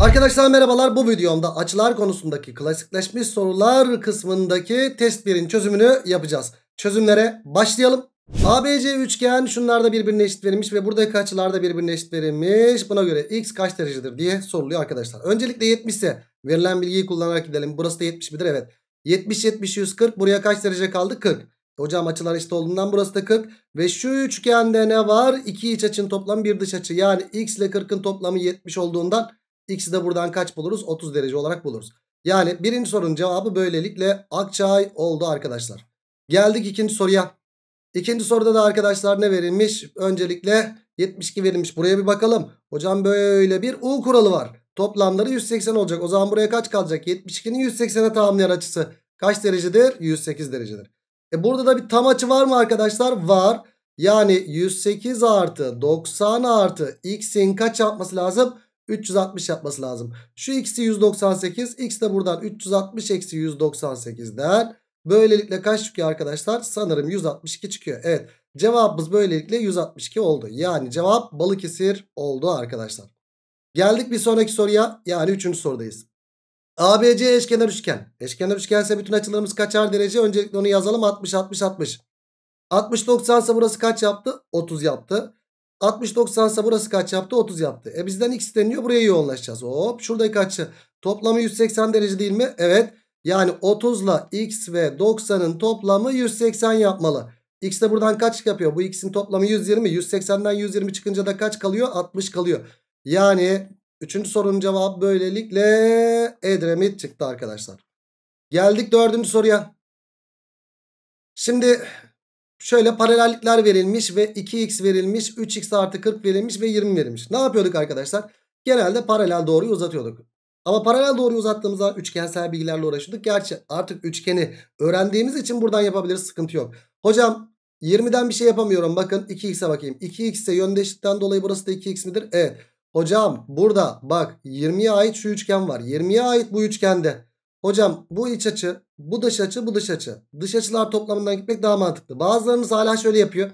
Arkadaşlar merhabalar bu videomda açılar konusundaki klasikleşmiş sorular kısmındaki test 1'in çözümünü yapacağız. Çözümlere başlayalım. ABC üçgen şunlarda birbirine eşit verilmiş ve buradaki açılar da birbirine eşit verilmiş. Buna göre x kaç derecedir diye soruluyor arkadaşlar. Öncelikle 70 ise verilen bilgiyi kullanarak gidelim. Burası da 70 midir? Evet. 70, 70, 140. Buraya kaç derece kaldı? 40. E hocam açılar eşit olduğundan burası da 40. Ve şu üçgende ne var? 2 iç açının toplamı bir dış açı. Yani x ile 40'ın toplamı 70 olduğundan X'i de buradan kaç buluruz? 30 derece olarak buluruz. Yani birinci sorunun cevabı böylelikle Akçay oldu arkadaşlar. Geldik ikinci soruya. İkinci soruda da arkadaşlar ne verilmiş? Öncelikle 72 verilmiş. Buraya bir bakalım. Hocam böyle bir U kuralı var. Toplamları 180 olacak. O zaman buraya kaç kalacak? 72'nin 180'e tamamlayan açısı kaç derecedir? 108 derecedir. E burada da bir tam açı var mı arkadaşlar? Var. Yani 108 artı 90 artı x'in kaç yapması lazım? 360 yapması lazım. Şu x'i 198. X de buradan 360 eksi 198'den. Böylelikle kaç çıkıyor arkadaşlar? Sanırım 162 çıkıyor. Evet cevabımız böylelikle 162 oldu. Yani cevap Balıkesir oldu arkadaşlar. Geldik bir sonraki soruya. Yani 3. sorudayız. ABC eşkenar üçgen. Eşkenar üçgense bütün açılarımız kaçar derece? Öncelikle onu yazalım. 60, 60, 60. 60, 90 ise burası kaç yaptı? 30 yaptı. 60 90 ise burası kaç yaptı? 30 yaptı. E bizden x isteniyor. Buraya yoğunlaşacağız. Hop şurada kaçı? Toplamı 180 derece değil mi? Evet. Yani 30 ile x ve 90'ın toplamı 180 yapmalı. X de buradan kaç yapıyor? Bu x'in toplamı 120. 180'den 120 çıkınca da kaç kalıyor? 60 kalıyor. Yani 3. sorunun cevabı böylelikle Edremit çıktı arkadaşlar. Geldik 4. soruya. Şimdi Şöyle paralellikler verilmiş ve 2x verilmiş, 3x artı 40 verilmiş ve 20 verilmiş. Ne yapıyorduk arkadaşlar? Genelde paralel doğruyu uzatıyorduk. Ama paralel doğruyu uzattığımızda üçgensel bilgilerle uğraşıyorduk. Gerçi artık üçgeni öğrendiğimiz için buradan yapabiliriz. Sıkıntı yok. Hocam 20'den bir şey yapamıyorum. Bakın 2x'e bakayım. 2 xe ise yöndeşlikten dolayı burası da 2x midir? Evet. Hocam burada bak 20'ye ait şu üçgen var. 20'ye ait bu üçgende. Hocam bu iç açı, bu dış açı, bu dış açı. Dış açılar toplamından gitmek daha mantıklı. Bazılarınız hala şöyle yapıyor.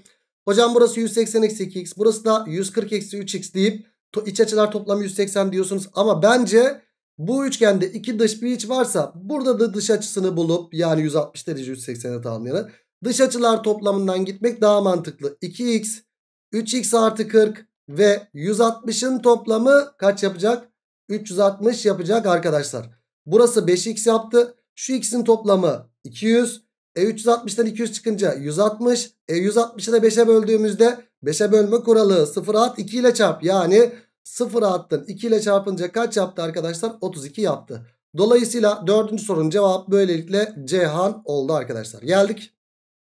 Hocam burası 180-2x, burası da 140-3x deyip iç açılar toplamı 180 diyorsunuz. Ama bence bu üçgende iki dış bir iç varsa burada da dış açısını bulup yani 160 derece 180'e tamamlayarak dış açılar toplamından gitmek daha mantıklı. 2x, 3x artı 40 ve 160'ın toplamı kaç yapacak? 360 yapacak arkadaşlar. Burası 5x yaptı. Şu x'in toplamı 200. E 360'dan 200 çıkınca 160. E 160'ı da 5'e böldüğümüzde 5'e bölme kuralı 0 at 2 ile çarp. Yani 0 attın 2 ile çarpınca kaç yaptı arkadaşlar? 32 yaptı. Dolayısıyla dördüncü sorunun cevap böylelikle Cihan oldu arkadaşlar. Geldik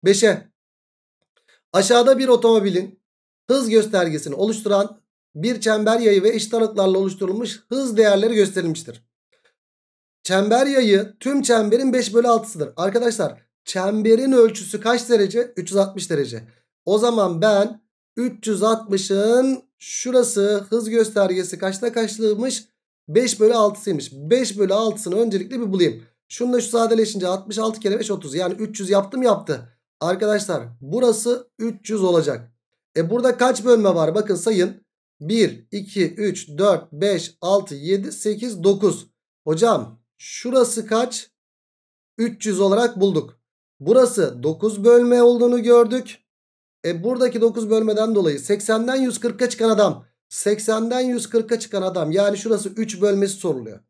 5'e. Aşağıda bir otomobilin hız göstergesini oluşturan bir çember yayı ve eşit aralıklarla oluşturulmuş hız değerleri gösterilmiştir. Çember yayı tüm çemberin 5 bölü 6'sıdır. Arkadaşlar çemberin ölçüsü kaç derece? 360 derece. O zaman ben 360'ın şurası hız göstergesi kaçta kaçlıymış? 5 bölü 6'sıymış. 5 bölü 6'sını öncelikle bir bulayım. Şununla şu sadeleşince 66 kere 5 30. Yani 300 yaptım yaptı. Arkadaşlar burası 300 olacak. E burada kaç bölme var? Bakın sayın. 1, 2, 3, 4, 5, 6, 7, 8, 9. Hocam Şurası kaç? 300 olarak bulduk. Burası 9 bölme olduğunu gördük. E buradaki 9 bölmeden dolayı 80'den 140'a çıkan adam. 80'den 140'a çıkan adam. Yani şurası 3 bölmesi soruluyor.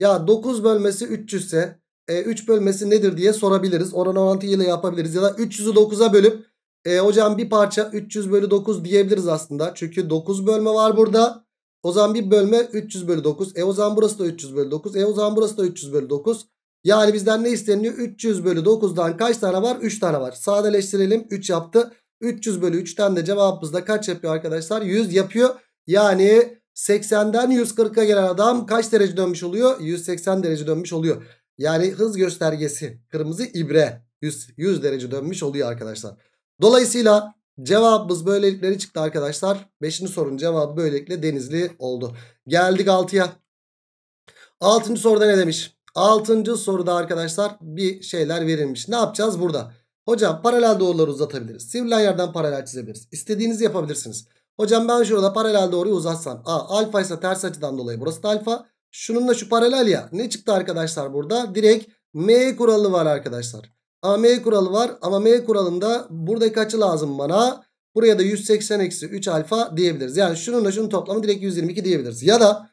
Ya 9 bölmesi 300 ise e, 3 bölmesi nedir diye sorabiliriz. Oran orantıyla yapabiliriz. Ya da 300'ü 9'a bölüp e, hocam bir parça 300 bölü 9 diyebiliriz aslında. Çünkü 9 bölme var burada. O zaman bir bölme 300 bölü 9. E o zaman burası da 300 bölü 9. E o zaman burası da 300 bölü 9. Yani bizden ne isteniyor? 300 bölü 9'dan kaç tane var? 3 tane var. Sadeleştirelim. 3 yaptı. 300 bölü 3'ten de cevabımızda kaç yapıyor arkadaşlar? 100 yapıyor. Yani 80'den 140'a gelen adam kaç derece dönmüş oluyor? 180 derece dönmüş oluyor. Yani hız göstergesi kırmızı ibre 100, 100 derece dönmüş oluyor arkadaşlar. Dolayısıyla Cevabımız böylelikleri çıktı arkadaşlar. Beşinci sorunun cevabı böylelikle Denizli oldu. Geldik altıya. Altıncı soruda ne demiş? Altıncı soruda arkadaşlar bir şeyler verilmiş. Ne yapacağız burada? Hocam paralel doğruları uzatabiliriz. Sivrilen yerden paralel çizebiliriz. İstediğinizi yapabilirsiniz. Hocam ben şurada paralel doğruyu uzatsam. A alfa ise ters açıdan dolayı burası da alfa. Şununla şu paralel ya. Ne çıktı arkadaşlar burada? Direkt M kuralı var arkadaşlar. AM kuralı var ama M kuralında buradaki açı lazım bana. Buraya da 180 eksi 3 alfa diyebiliriz. Yani şununla şunun toplamı direkt 122 diyebiliriz. Ya da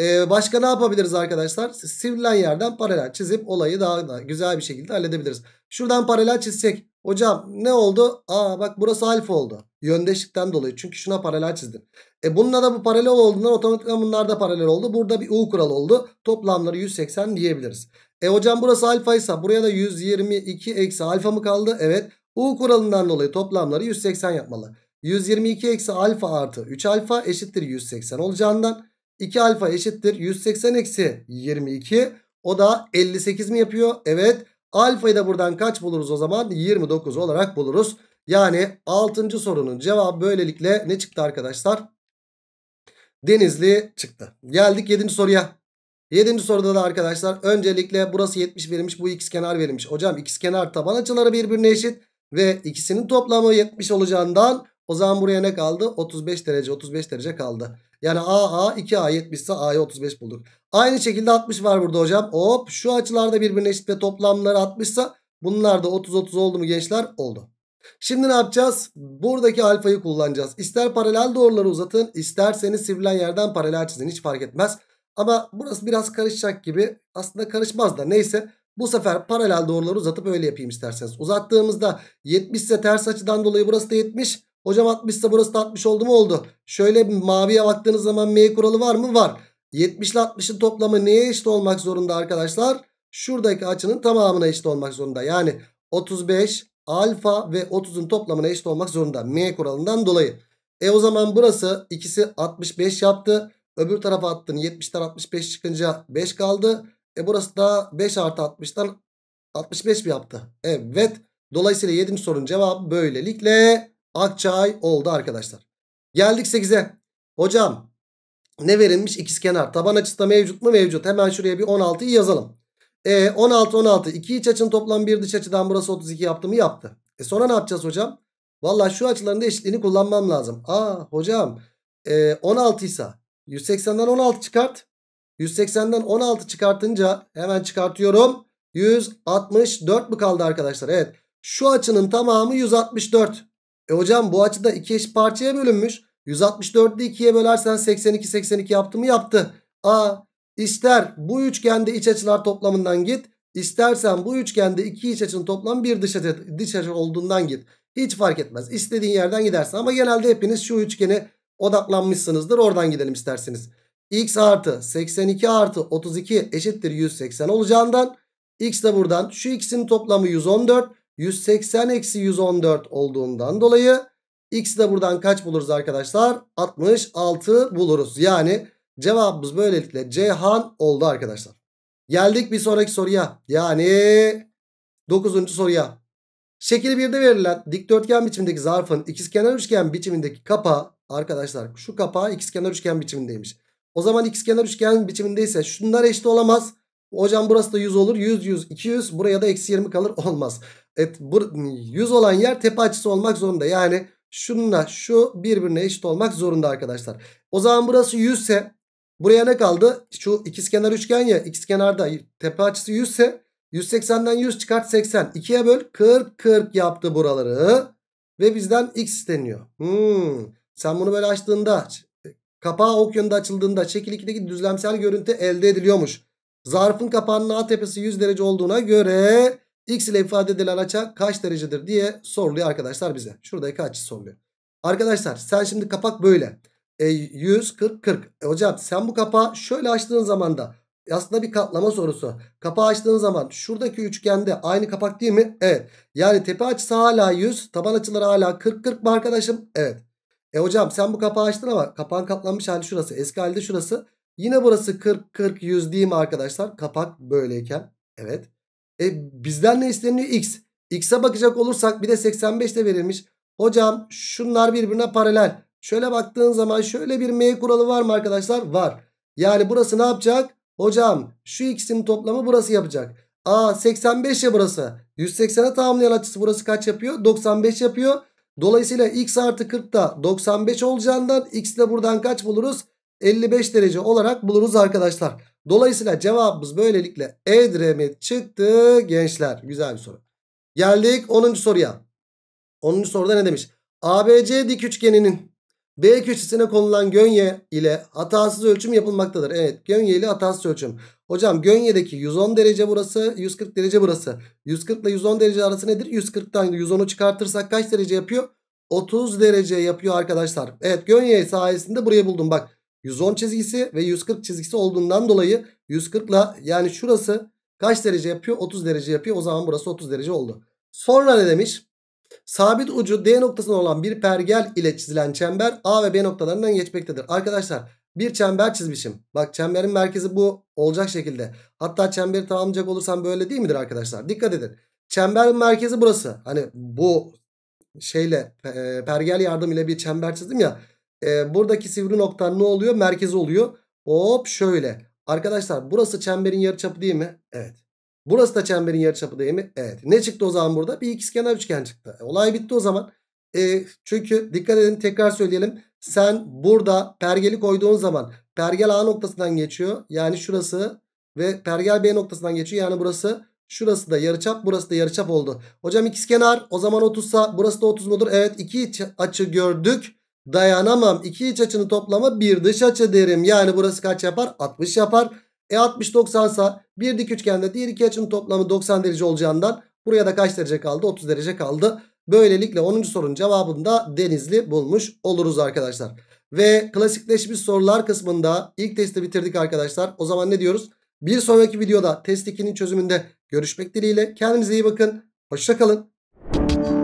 e, başka ne yapabiliriz arkadaşlar? Sivrilen yerden paralel çizip olayı daha da güzel bir şekilde halledebiliriz. Şuradan paralel çizsek. Hocam ne oldu? Aa bak burası alfa oldu. Yöndeşlikten dolayı. Çünkü şuna paralel çizdim. E bununla da bu paralel olduğundan otomatikman bunlar da paralel oldu. Burada bir U kural oldu. Toplamları 180 diyebiliriz. E hocam burası alfaysa buraya da 122 eksi alfa mı kaldı? Evet. U kuralından dolayı toplamları 180 yapmalı. 122 eksi alfa artı 3 alfa eşittir 180 olacağından 2 alfa eşittir 180 eksi 22 o da 58 mi yapıyor? Evet alfayı da buradan kaç buluruz o zaman 29 olarak buluruz. Yani 6. sorunun cevabı böylelikle ne çıktı arkadaşlar? Denizli çıktı. Geldik 7. soruya. 7. soruda da arkadaşlar öncelikle burası 70 verilmiş bu x kenar verilmiş. Hocam kenar taban açıları birbirine eşit ve ikisinin toplamı 70 olacağından o zaman buraya ne kaldı? 35 derece 35 derece kaldı. Yani AA 2A 70 ise A'yı 35 bulduk. Aynı şekilde 60 var burada hocam. Hop şu açılarda birbirine eşit ve toplamları 60 ise bunlar da 30-30 oldu mu gençler? Oldu. Şimdi ne yapacağız? Buradaki alfayı kullanacağız. İster paralel doğruları uzatın isterseniz sivrilen yerden paralel çizin hiç fark etmez. Ama burası biraz karışacak gibi. Aslında karışmaz da neyse. Bu sefer paralel doğruları uzatıp öyle yapayım isterseniz. Uzattığımızda 70 ise ters açıdan dolayı burası da 70. Hocam 60 ise burası da 60 oldu mu oldu. Şöyle maviye baktığınız zaman M kuralı var mı? Var. 70 ile 60'ın toplamı neye eşit olmak zorunda arkadaşlar? Şuradaki açının tamamına eşit olmak zorunda. Yani 35 alfa ve 30'un toplamına eşit olmak zorunda. M kuralından dolayı. E o zaman burası ikisi 65 yaptı. Öbür tarafa attın 70'ten 65 çıkınca 5 kaldı. E burası da 5 artı 60'tan 65 mi yaptı? Evet. Dolayısıyla 7. sorunun cevabı böylelikle Akçay oldu arkadaşlar. Geldik 8'e. Hocam ne verilmiş? İkizkenar. Taban açısı da mevcut mu? Mevcut. Hemen şuraya bir 16'yı yazalım. E, 16 16 2 iç açının toplam bir dış açıdan burası 32 yaptı mı? Yaptı. E sonra ne yapacağız hocam? Valla şu açıların da eşitliğini kullanmam lazım. Aa hocam e, 16 ise 180'den 16 çıkart. 180'den 16 çıkartınca hemen çıkartıyorum. 164 mu kaldı arkadaşlar? Evet. Şu açının tamamı 164. E hocam bu açıda iki eşit parçaya bölünmüş. 164'ü 2'ye bölersen 82 82 yaptı mı? Yaptı. A ister bu üçgende iç açılar toplamından git. İstersen bu üçgende iki iç açının toplamı bir dış açı, dış açı olduğundan git. Hiç fark etmez. İstediğin yerden gidersin ama genelde hepiniz şu üçgeni odaklanmışsınızdır. Oradan gidelim isterseniz. X artı 82 artı 32 eşittir 180 olacağından X de buradan şu x'in toplamı 114. 180 eksi 114 olduğundan dolayı x de buradan kaç buluruz arkadaşlar? 66 buluruz. Yani cevabımız böylelikle Cihan oldu arkadaşlar. Geldik bir sonraki soruya. Yani 9. soruya. Şekil 1'de verilen dikdörtgen biçimindeki zarfın ikizkenar üçgen biçimindeki kapağı arkadaşlar şu kapağı ikizkenar üçgen biçimindeymiş. O zaman ikizkenar üçgen biçimindeyse şunlar eşit olamaz. Hocam burası da 100 olur. 100, 100, 200. Buraya da eksi 20 kalır. Olmaz. Evet, bur 100 olan yer tepe açısı olmak zorunda. Yani şununla şu birbirine eşit olmak zorunda arkadaşlar. O zaman burası 100 ise buraya ne kaldı? Şu ikizkenar üçgen ya ikizkenarda tepe açısı 100 ise 180'den 100 çıkart 80. 2'ye böl 40 40 yaptı buraları. Ve bizden x isteniyor. Hmm. Sen bunu böyle açtığında kapağı ok yönünde açıldığında şekil 2'deki düzlemsel görüntü elde ediliyormuş. Zarfın kapağının A tepesi 100 derece olduğuna göre x ile ifade edilen açı kaç derecedir diye soruluyor arkadaşlar bize. Şuradaki açı soruluyor. Arkadaşlar sen şimdi kapak böyle. E, 100, 40, 40. E, hocam sen bu kapağı şöyle açtığın zaman da aslında bir katlama sorusu. Kapağı açtığın zaman şuradaki üçgende aynı kapak değil mi? Evet. Yani tepe açısı hala 100. Taban açıları hala 40-40 mı arkadaşım? Evet. E hocam sen bu kapağı açtın ama kapağın katlanmış hali şurası. Eski halde şurası. Yine burası 40-40-100 değil mi arkadaşlar? Kapak böyleyken. Evet. E bizden ne isteniyor? X. X'e bakacak olursak bir de 85 de verilmiş. Hocam şunlar birbirine paralel. Şöyle baktığın zaman şöyle bir M kuralı var mı arkadaşlar? Var. Yani burası ne yapacak? Hocam şu ikisinin toplamı burası yapacak. A 85 ya burası. 180'e tamamlayan açısı burası kaç yapıyor? 95 yapıyor. Dolayısıyla x artı 40 da 95 olacağından x de buradan kaç buluruz? 55 derece olarak buluruz arkadaşlar. Dolayısıyla cevabımız böylelikle Edremit çıktı gençler. Güzel bir soru. Geldik 10. soruya. 10. soruda ne demiş? ABC dik üçgeninin B köşesine konulan gönye ile hatasız ölçüm yapılmaktadır. Evet gönye ile hatasız ölçüm. Hocam gönyedeki 110 derece burası 140 derece burası. 140 ile 110 derece arası nedir? 140'tan 110'u çıkartırsak kaç derece yapıyor? 30 derece yapıyor arkadaşlar. Evet gönye sayesinde burayı buldum. Bak 110 çizgisi ve 140 çizgisi olduğundan dolayı 140 ile yani şurası kaç derece yapıyor? 30 derece yapıyor. O zaman burası 30 derece oldu. Sonra ne demiş? Sabit ucu D noktasına olan bir pergel ile çizilen çember A ve B noktalarından geçmektedir. Arkadaşlar bir çember çizmişim. Bak çemberin merkezi bu olacak şekilde. Hatta çemberi tamamlayacak olursam böyle değil midir arkadaşlar? Dikkat edin. Çemberin merkezi burası. Hani bu şeyle e, pergel yardımıyla bir çember çizdim ya. E, buradaki sivri nokta ne oluyor? Merkezi oluyor. Hop şöyle. Arkadaşlar burası çemberin yarıçapı değil mi? Evet. Burası da çemberin yarıçapı değil mi? Evet. Ne çıktı o zaman burada? Bir ikizkenar üçgen çıktı. E, olay bitti o zaman. E, çünkü dikkat edin tekrar söyleyelim. Sen burada pergeli koyduğun zaman pergel A noktasından geçiyor. Yani şurası ve pergel B noktasından geçiyor. Yani burası şurası da yarıçap burası da yarıçap oldu. Hocam ikizkenar o zaman 30 burası da 30 mudur? Evet iki iç açı gördük. Dayanamam. İki iç açının toplama bir dış açı derim. Yani burası kaç yapar? 60 yapar. E 60 90 sa bir dik üçgende diğer iki açının toplamı 90 derece olacağından buraya da kaç derece kaldı? 30 derece kaldı. Böylelikle 10. sorunun cevabını da Denizli bulmuş oluruz arkadaşlar. Ve klasikleşmiş sorular kısmında ilk testi bitirdik arkadaşlar. O zaman ne diyoruz? Bir sonraki videoda test 2'nin çözümünde görüşmek dileğiyle. Kendinize iyi bakın. Hoşçakalın.